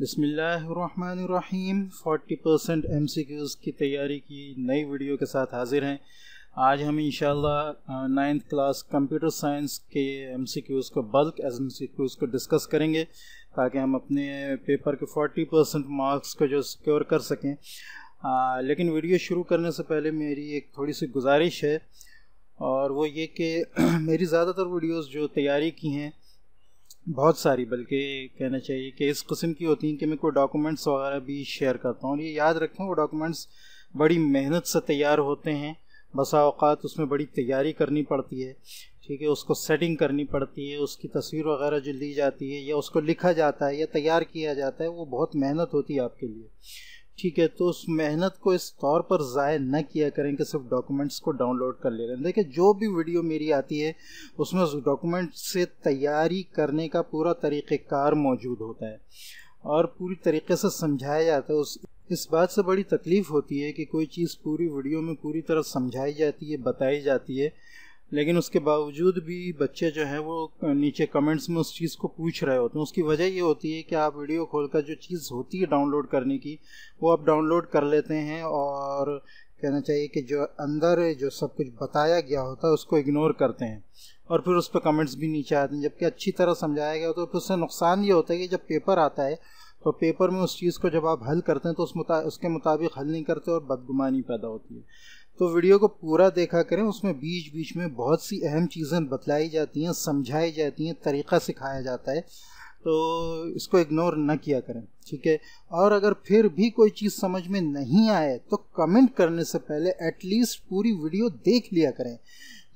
बसमीम 40 percent M की तैयारी की नई वीडियो के साथ हाजिर हैं आज हम in ninth class computer science के एम को बल्क एम को डिस्कस करेंगे ताकि हम अपने पेपर के 40 परसेंट मार्क्स को जो सिक्योर कर सकें आ, लेकिन वीडियो शुरू करने से पहले मेरी एक थोड़ी सी गुजारिश है और वो ये कि मेरी ज़्यादातर वीडियोज़ जो तैयारी की हैं बहुत सारी बल्कि कहना चाहिए कि इस कस्म की होती हैं कि मैं कोई डॉक्यूमेंट्स वगैरह भी शेयर करता हूँ और ये याद रखें वो डॉक्यूमेंट्स बड़ी मेहनत से तैयार होते हैं बसा उसमें बड़ी तैयारी करनी पड़ती है ठीक है उसको सेटिंग करनी पड़ती है उसकी तस्वीर वगैरह जो ली जाती है या उसको लिखा जाता है या तैयार किया जाता है वो बहुत मेहनत होती है आपके लिए ठीक है तो उस मेहनत को इस तौर पर ज़ाय न किया करें कि सिर्फ डॉक्यूमेंट्स को डाउनलोड कर ले रहे हैं देखिए जो भी वीडियो मेरी आती है उसमें उस डॉक्यूमेंट से तैयारी करने का पूरा तरीक़ेकार मौजूद होता है और पूरी तरीके से समझाया जाता है उस इस बात से बड़ी तकलीफ़ होती है कि कोई चीज़ पूरी वीडियो में पूरी तरह समझाई जाती है बताई जाती है लेकिन उसके बावजूद भी बच्चे जो है वो नीचे कमेंट्स में उस चीज़ को पूछ रहे होते हैं उसकी वजह ये होती है कि आप वीडियो खोल कर जो चीज़ होती है डाउनलोड करने की वो आप डाउनलोड कर लेते हैं और कहना चाहिए कि जो अंदर जो सब कुछ बताया गया होता है उसको इग्नोर करते हैं और फिर उस पर कमेंट्स भी नीचे आते हैं जबकि अच्छी तरह समझाया गया तो फिर उससे नुकसान ये होता है कि जब पेपर आता है तो पेपर में उस चीज़ को जब आप हल करते हैं तो उस मुता उसके मुताबिक हल नहीं करते और बदगुमानी पैदा होती है तो वीडियो को पूरा देखा करें उसमें बीच बीच में बहुत सी अहम चीज़ें बतलाई जाती हैं समझाई जाती हैं तरीका सिखाया जाता है तो इसको इग्नोर ना किया करें ठीक है और अगर फिर भी कोई चीज़ समझ में नहीं आए तो कमेंट करने से पहले एटलीस्ट पूरी वीडियो देख लिया करें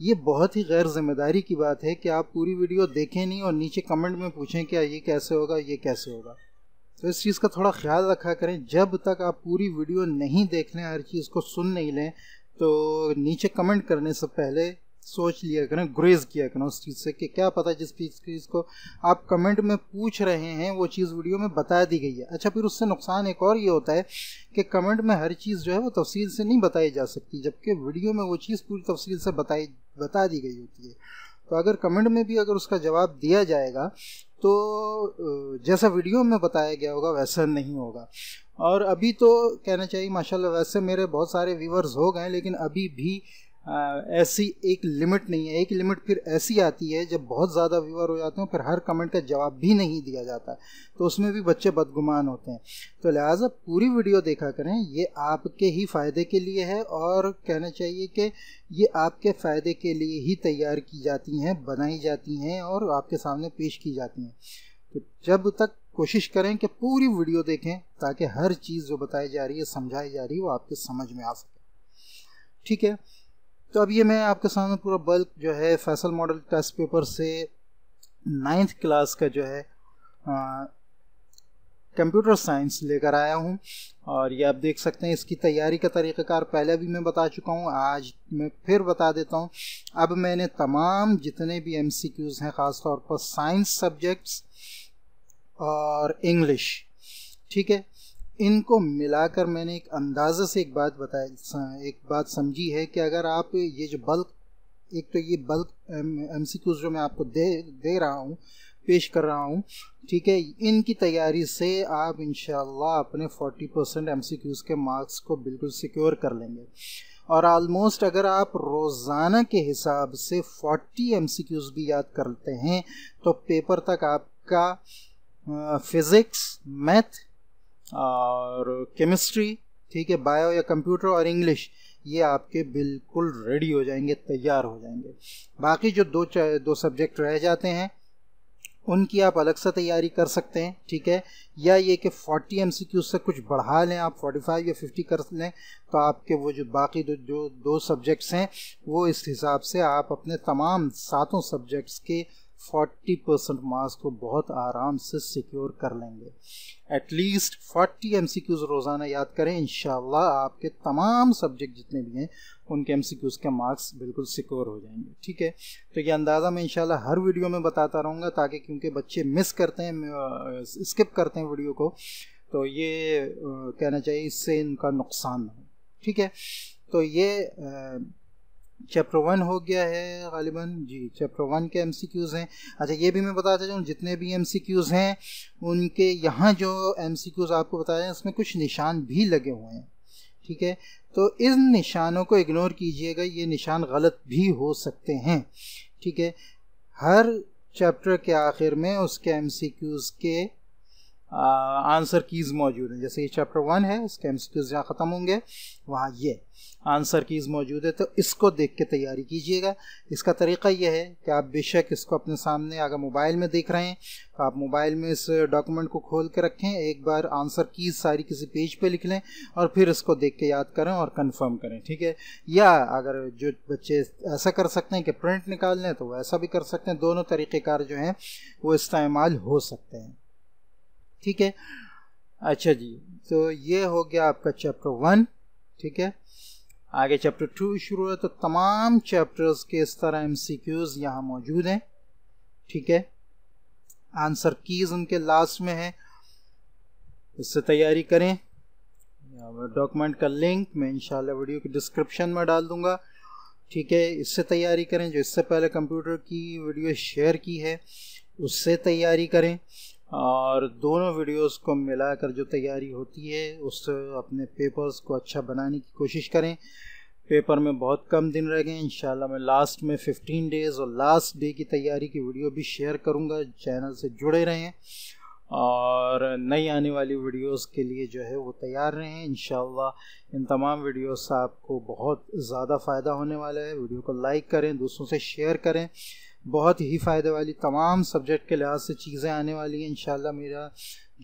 ये बहुत ही गैर जिम्मेदारी की बात है कि आप पूरी वीडियो देखें नहीं और नीचे कमेंट में पूछें क्या ये कैसे होगा ये कैसे होगा तो इस चीज़ का थोड़ा ख्याल रखा करें जब तक आप पूरी वीडियो नहीं देख लें हर चीज़ को सुन नहीं लें तो नीचे कमेंट करने से पहले सोच लिया करें ग्रेज किया करें उस चीज़ से कि क्या पता जिस चीज़ को आप कमेंट में पूछ रहे हैं वो चीज़ वीडियो में बता दी गई है अच्छा फिर उससे नुकसान एक और ये होता है कि कमेंट में हर चीज़ जो है वो तफसील से नहीं बताई जा सकती जबकि वीडियो में वो चीज़ पूरी तफसील से बताई बता दी गई होती है तो अगर कमेंट में भी अगर उसका जवाब दिया जाएगा तो जैसा वीडियो में बताया गया होगा वैसा नहीं होगा और अभी तो कहना चाहिए माशाल्लाह वैसे मेरे बहुत सारे व्यूवर्स हो गए लेकिन अभी भी आ, ऐसी एक लिमिट नहीं है एक लिमिट फिर ऐसी आती है जब बहुत ज़्यादा व्यूअर हो जाते हैं फिर हर कमेंट का जवाब भी नहीं दिया जाता तो उसमें भी बच्चे बदगुमान होते हैं तो लिहाजा पूरी वीडियो देखा करें ये आपके ही फ़ायदे के लिए है और कहना चाहिए कि ये आपके फ़ायदे के लिए ही तैयार की जाती हैं बनाई जाती हैं और आपके सामने पेश की जाती हैं तो जब तक कोशिश करें कि पूरी वीडियो देखें ताकि हर चीज़ जो बताई जा रही है समझाई जा रही है वो आपके समझ में आ सके ठीक है तो अब ये मैं आपके सामने पूरा बल्क जो है फैसल मॉडल टेस्ट पेपर से नाइन्थ क्लास का जो है कंप्यूटर साइंस लेकर आया हूँ और ये आप देख सकते हैं इसकी तैयारी का तरीक़ाकार पहले भी मैं बता चुका हूँ आज मैं फिर बता देता हूँ अब मैंने तमाम जितने भी एम हैं ख़ास तौर पर साइंस सब्जेक्ट्स और इंग्लिश ठीक है इनको मिलाकर मैंने एक अंदाज़े से एक बात बताई एक बात समझी है कि अगर आप ये जो बल्क एक तो ये बल्क एम जो मैं आपको दे दे रहा हूँ पेश कर रहा हूँ ठीक है इनकी तैयारी से आप इन अपने 40 परसेंट एम के मार्क्स को बिल्कुल सिक्योर कर लेंगे और आलमोस्ट अगर आप रोज़ाना के हिसाब से 40 एम भी याद करते हैं तो पेपर तक आपका फिज़िक्स मैथ और केमिस्ट्री ठीक है बायो या कंप्यूटर और इंग्लिश ये आपके बिल्कुल रेडी हो जाएंगे तैयार हो जाएंगे बाकी जो दो दो सब्जेक्ट रह जाते हैं उनकी आप अलग से तैयारी कर सकते हैं ठीक है या ये कि 40 एम से कुछ बढ़ा लें आप 45 या 50 कर लें तो आपके वो जो बाकी दो जो दो सब्जेक्ट्स हैं वो इस हिसाब से आप अपने तमाम सातों सब्जेक्ट्स के फोर्टी परसेंट मार्क्स को बहुत आराम से सिक्योर कर लेंगे एटलीस्ट फोर्टी एम रोज़ाना याद करें इन आपके तमाम सब्जेक्ट जितने भी हैं उनके एम के मार्क्स बिल्कुल सिक्योर हो जाएंगे ठीक है तो ये अंदाज़ा मैं इन हर वीडियो में बताता रहूँगा ताकि क्योंकि बच्चे मिस करते हैं स्किप करते हैं वीडियो को तो ये कहना चाहिए इससे इनका नुकसान हो ठीक है तो ये चैप्टर वन हो गया है गालिबा जी चैप्टर वन के एम सी क्यूज़ हैं अच्छा ये भी मैं बताता हूँ जितने भी एम सी क्यूज़ हैं उनके यहाँ जो एम सी क्यूज़ आपको बताए हैं उसमें कुछ निशान भी लगे हुए हैं ठीक है तो इन निशानों को इग्नोर कीजिएगा ये निशान गलत भी हो सकते हैं ठीक है हर चैप्टर के आखिर में उसके एम सी क्यूज़ के आंसर कीज़ मौजूद हैं जैसे ये चैप्टर वन है इसके एम सी ख़त्म होंगे वहाँ ये आंसर कीज़ मौजूद है तो इसको देख के तैयारी कीजिएगा इसका तरीका यह है कि आप बेशक इसको अपने सामने अगर मोबाइल में देख रहे हैं तो आप मोबाइल में इस डॉक्यूमेंट को खोल के रखें एक बार आंसर कीज़ सारी किसी पेज पे लिख लें और फिर इसको देख के याद करें और कंफर्म करें ठीक है या अगर जो बच्चे ऐसा कर सकते हैं कि प्रिंट निकाल लें तो वैसा भी कर सकते हैं दोनों तरीक़ेकार जो हैं वो इस्तेमाल हो सकते हैं ठीक है अच्छा जी तो ये हो गया आपका चैप्टर वन ठीक है आगे चैप्टर टू शुरू है तो तमाम चैप्टर्स के इस तरह एम सी क्यूज़ यहाँ मौजूद हैं ठीक है आंसर कीज़ उनके लास्ट में है इससे तैयारी करें डॉक्यूमेंट का लिंक मैं इंशाल्लाह वीडियो के डिस्क्रिप्शन में डाल दूंगा ठीक है इससे तैयारी करें जो इससे पहले कंप्यूटर की वीडियो शेयर की है उससे तैयारी करें और दोनों वीडियोस को मिलाकर जो तैयारी होती है उस अपने पेपर्स को अच्छा बनाने की कोशिश करें पेपर में बहुत कम दिन रह गए इंशाल्लाह मैं लास्ट में 15 डेज़ और लास्ट डे की तैयारी की वीडियो भी शेयर करूँगा चैनल से जुड़े रहें और नई आने वाली वीडियोस के लिए जो है वो तैयार रहें इन इन तमाम वीडियोस से आपको बहुत ज़्यादा फ़ायदा होने वाला है वीडियो को लाइक करें दूसरों से शेयर करें बहुत ही फ़ायदे वाली तमाम सब्जेक्ट के लिहाज से चीज़ें आने वाली हैं इन मेरा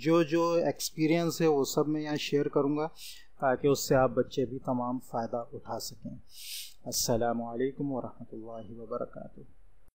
जो जो एक्सपीरियंस है वो सब मैं यहाँ शेयर करूँगा ताकि उससे आप बच्चे भी तमाम फ़ायदा उठा सकें असलकम वरहमल वर्का